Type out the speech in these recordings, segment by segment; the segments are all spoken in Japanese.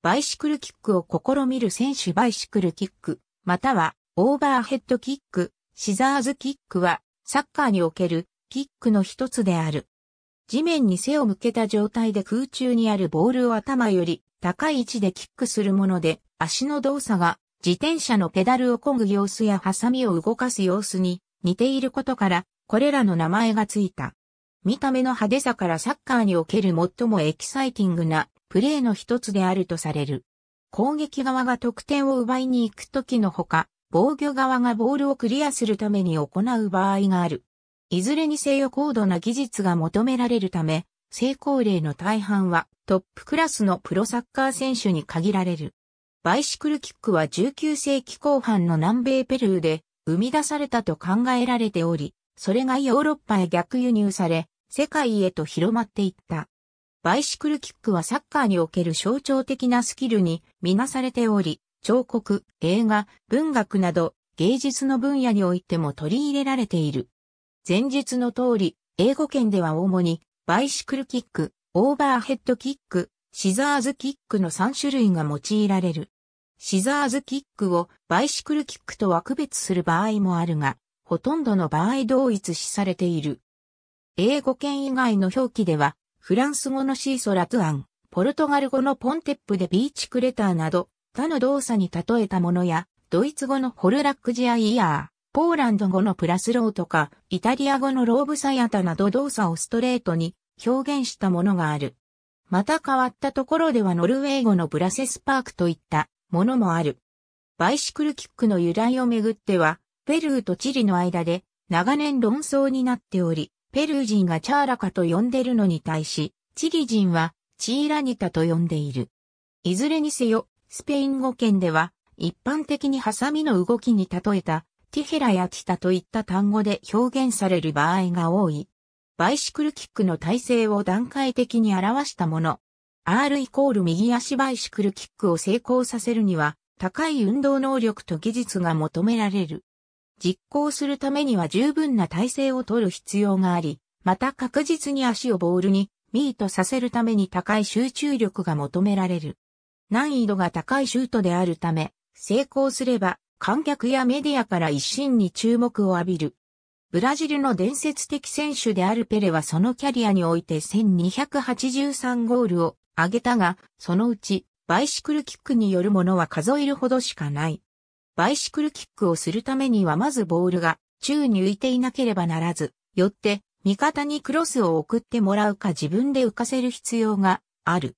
バイシクルキックを試みる選手バイシクルキック、またはオーバーヘッドキック、シザーズキックはサッカーにおけるキックの一つである。地面に背を向けた状態で空中にあるボールを頭より高い位置でキックするもので、足の動作が自転車のペダルを漕ぐ様子やハサミを動かす様子に似ていることから、これらの名前がついた。見た目の派手さからサッカーにおける最もエキサイティングなプレーの一つであるとされる。攻撃側が得点を奪いに行くときのほか、防御側がボールをクリアするために行う場合がある。いずれにせよ高度な技術が求められるため、成功例の大半はトップクラスのプロサッカー選手に限られる。バイシクルキックは19世紀後半の南米ペルーで生み出されたと考えられており、それがヨーロッパへ逆輸入され、世界へと広まっていった。バイシクルキックはサッカーにおける象徴的なスキルに見なされており、彫刻、映画、文学など芸術の分野においても取り入れられている。前述の通り、英語圏では主にバイシクルキック、オーバーヘッドキック、シザーズキックの3種類が用いられる。シザーズキックをバイシクルキックとは区別する場合もあるが、ほとんどの場合同一視されている。英語圏以外の表記では、フランス語のシーソラトゥアン、ポルトガル語のポンテップでビーチクレターなど、他の動作に例えたものや、ドイツ語のホルラックジアイヤー、ポーランド語のプラスローとか、イタリア語のローブサヤタなど動作をストレートに表現したものがある。また変わったところではノルウェー語のブラセスパークといったものもある。バイシクルキックの由来をめぐっては、ペルーとチリの間で長年論争になっており、ペルー人がチャーラカと呼んでるのに対し、チリ人はチーラニタと呼んでいる。いずれにせよ、スペイン語圏では、一般的にハサミの動きに例えた、ティヘラやティタといった単語で表現される場合が多い。バイシクルキックの体勢を段階的に表したもの。R イコール右足バイシクルキックを成功させるには、高い運動能力と技術が求められる。実行するためには十分な体勢を取る必要があり、また確実に足をボールにミートさせるために高い集中力が求められる。難易度が高いシュートであるため、成功すれば観客やメディアから一心に注目を浴びる。ブラジルの伝説的選手であるペレはそのキャリアにおいて1283ゴールを挙げたが、そのうちバイシクルキックによるものは数えるほどしかない。バイシクルキックをするためにはまずボールが宙に浮いていなければならず、よって味方にクロスを送ってもらうか自分で浮かせる必要がある。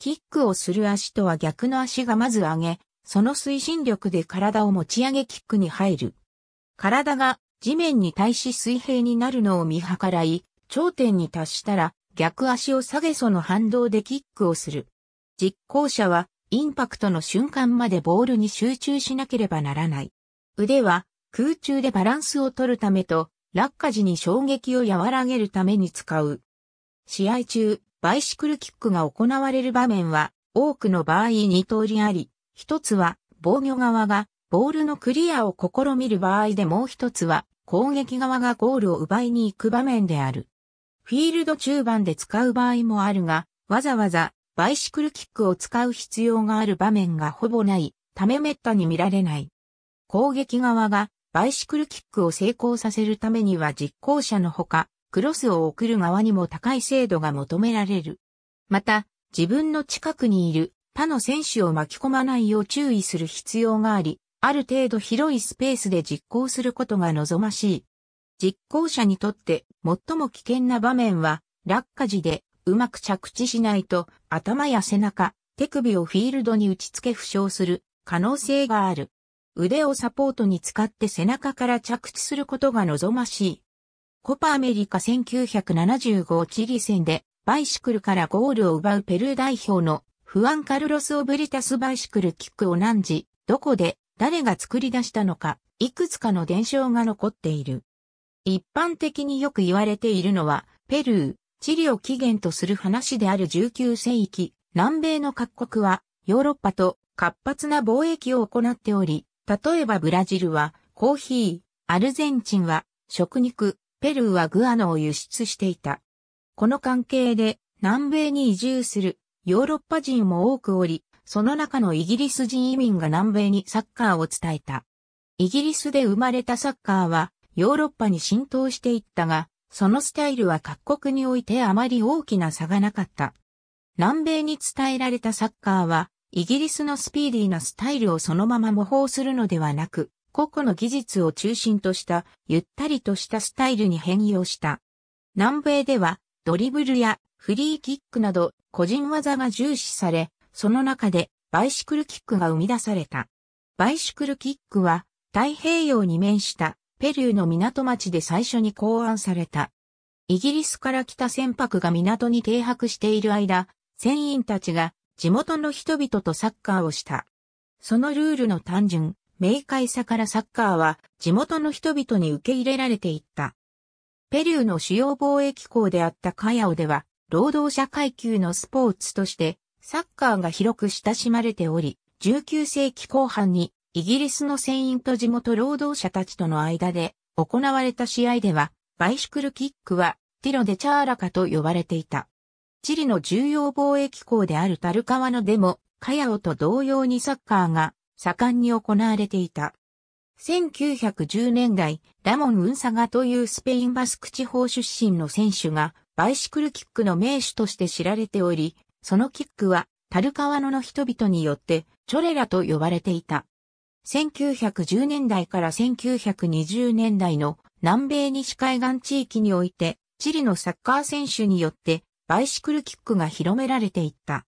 キックをする足とは逆の足がまず上げ、その推進力で体を持ち上げキックに入る。体が地面に対し水平になるのを見計らい、頂点に達したら逆足を下げその反動でキックをする。実行者はインパクトの瞬間までボールに集中しなければならない。腕は空中でバランスを取るためと、落下時に衝撃を和らげるために使う。試合中、バイシクルキックが行われる場面は、多くの場合2通りあり、一つは防御側がボールのクリアを試みる場合でもう一つは攻撃側がゴールを奪いに行く場面である。フィールド中盤で使う場合もあるが、わざわざバイシクルキックを使う必要がある場面がほぼないためめったに見られない。攻撃側がバイシクルキックを成功させるためには実行者のほか、クロスを送る側にも高い精度が求められる。また、自分の近くにいる他の選手を巻き込まないよう注意する必要があり、ある程度広いスペースで実行することが望ましい。実行者にとって最も危険な場面は落下時でうまく着地しないと、頭や背中、手首をフィールドに打ち付け負傷する可能性がある。腕をサポートに使って背中から着地することが望ましい。コパアメリカ1975チリ戦でバイシクルからゴールを奪うペルー代表のフアンカルロス・オブリタスバイシクルキックを何時、どこで、誰が作り出したのか、いくつかの伝承が残っている。一般的によく言われているのは、ペルー、地理を起源とする話である19世紀、南米の各国はヨーロッパと活発な貿易を行っており、例えばブラジルはコーヒー、アルゼンチンは食肉、ペルーはグアノを輸出していた。この関係で南米に移住するヨーロッパ人も多くおり、その中のイギリス人移民が南米にサッカーを伝えた。イギリスで生まれたサッカーはヨーロッパに浸透していったが、そのスタイルは各国においてあまり大きな差がなかった。南米に伝えられたサッカーは、イギリスのスピーディーなスタイルをそのまま模倣するのではなく、個々の技術を中心とした、ゆったりとしたスタイルに変容した。南米では、ドリブルやフリーキックなど、個人技が重視され、その中で、バイシクルキックが生み出された。バイシクルキックは、太平洋に面したペルーの港町で最初に考案された。イギリスから来た船舶が港に停泊している間、船員たちが地元の人々とサッカーをした。そのルールの単純、明快さからサッカーは地元の人々に受け入れられていった。ペルーの主要貿易港であったカヤオでは、労働者階級のスポーツとして、サッカーが広く親しまれており、19世紀後半にイギリスの船員と地元労働者たちとの間で行われた試合では、バイシクルキックはティロデ・チャーラカと呼ばれていた。チリの重要貿易港であるタルカワのでも、カヤオと同様にサッカーが盛んに行われていた。1910年代、ラモン・ウンサガというスペインバスク地方出身の選手が、バイシクルキックの名手として知られており、そのキックは、タルカワノの人々によって、チョレラと呼ばれていた。1910年代から1920年代の南米西海岸地域において、チリのサッカー選手によってバイシクルキックが広められていった。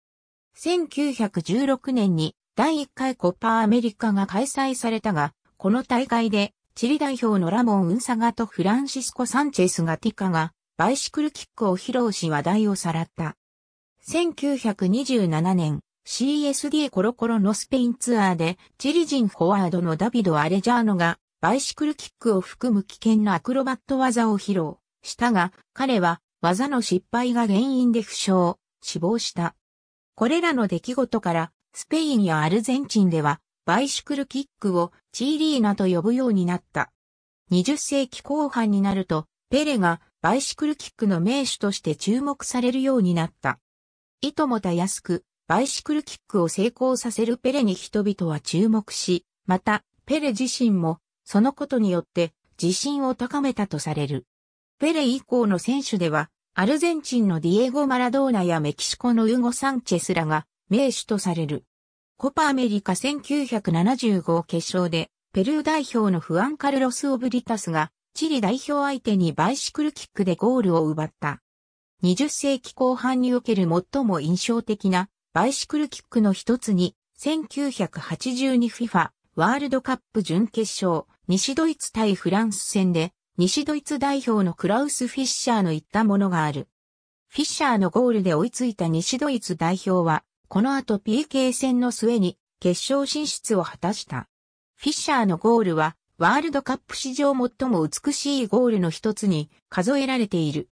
1916年に第1回コッパーアメリカが開催されたが、この大会でチリ代表のラモン・ウンサガとフランシスコ・サンチェス・ガティカがバイシクルキックを披露し話題をさらった。1927年、CSD コロコロのスペインツアーで、チリ人フォワードのダビド・アレジャーノが、バイシクルキックを含む危険なアクロバット技を披露したが、彼は技の失敗が原因で負傷、死亡した。これらの出来事から、スペインやアルゼンチンでは、バイシクルキックをチーリーナと呼ぶようになった。20世紀後半になると、ペレがバイシクルキックの名手として注目されるようになった。いともたやすく、バイシクルキックを成功させるペレに人々は注目し、また、ペレ自身も、そのことによって自信を高めたとされる。ペレ以降の選手では、アルゼンチンのディエゴ・マラドーナやメキシコのウゴ・サンチェスらが名手とされる。コパアメリカ1975決勝で、ペルー代表のフアンカルロス・オブリタスが、チリ代表相手にバイシクルキックでゴールを奪った。20世紀後半における最も印象的なバイシクルキックの一つに、1982FIFA ワールドカップ準決勝、西ドイツ対フランス戦で、西ドイツ代表のクラウス・フィッシャーの言ったものがある。フィッシャーのゴールで追いついた西ドイツ代表は、この後 PK 戦の末に決勝進出を果たした。フィッシャーのゴールは、ワールドカップ史上最も美しいゴールの一つに数えられている。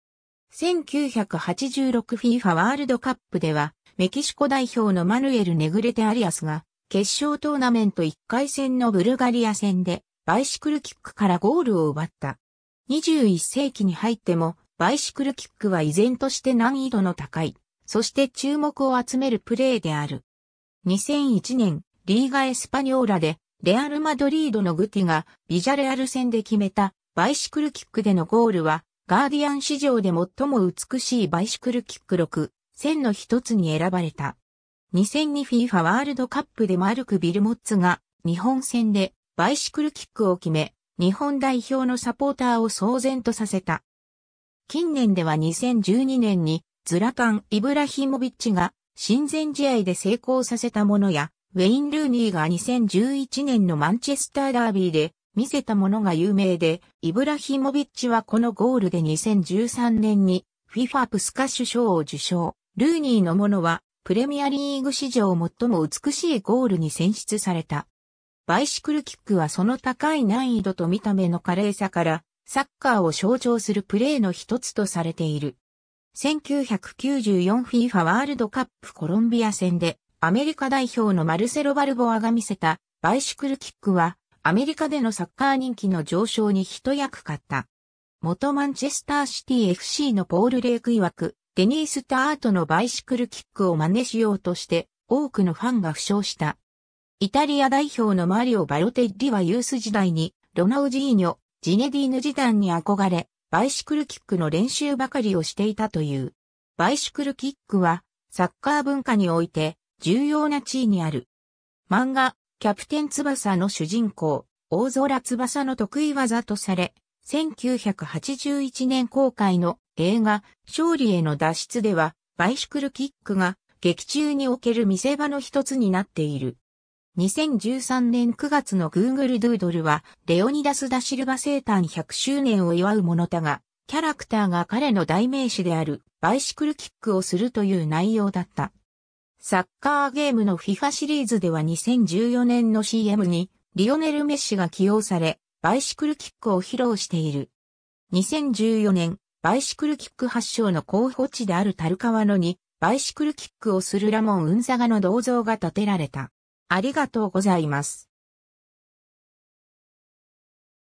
1986FIFA ワールドカップでは、メキシコ代表のマヌエル・ネグレテ・アリアスが、決勝トーナメント1回戦のブルガリア戦で、バイシクルキックからゴールを奪った。21世紀に入っても、バイシクルキックは依然として難易度の高い、そして注目を集めるプレーである。2001年、リーガ・エスパニョーラで、レアル・マドリードのグティが、ビジャレアル戦で決めた、バイシクルキックでのゴールは、ガーディアン史上で最も美しいバイシクルキック6、1000の一つに選ばれた。2002FIFA ワールドカップでマルク・ビルモッツが日本戦でバイシクルキックを決め、日本代表のサポーターを騒然とさせた。近年では2012年にズラタン・イブラヒモビッチが親善試合で成功させたものや、ウェイン・ルーニーが2011年のマンチェスターダービーで見せたものが有名で、イブラヒモビッチはこのゴールで2013年に FIFA プスカッシュ賞を受賞。ルーニーのものは、プレミアリーグ史上最も美しいゴールに選出された。バイシクルキックはその高い難易度と見た目の華麗さから、サッカーを象徴するプレーの一つとされている。1994FIFA ワールドカップコロンビア戦で、アメリカ代表のマルセロ・バルボアが見せた、バイシクルキックは、アメリカでのサッカー人気の上昇に一役買った。元マンチェスターシティ FC のポール・レイク曰く、デニー・スタートのバイシクルキックを真似しようとして多くのファンが負傷した。イタリア代表のマリオ・バロテッリはユース時代にロナウジーニョ、ジネディーヌ時代に憧れ、バイシクルキックの練習ばかりをしていたという。バイシクルキックはサッカー文化において重要な地位にある。漫画、キャプテン翼の主人公、大空翼の得意技とされ、1981年公開の映画、勝利への脱出では、バイシクルキックが劇中における見せ場の一つになっている。2013年9月の Google Doodle は、レオニダス・ダ・シルバ生誕100周年を祝うものだが、キャラクターが彼の代名詞であるバイシクルキックをするという内容だった。サッカーゲームの FIFA シリーズでは2014年の CM にリオネル・メッシが起用され、バイシクルキックを披露している。2014年、バイシクルキック発祥の候補地である樽川野に、バイシクルキックをするラモン・ウンザガの銅像が建てられた。ありがとうございます。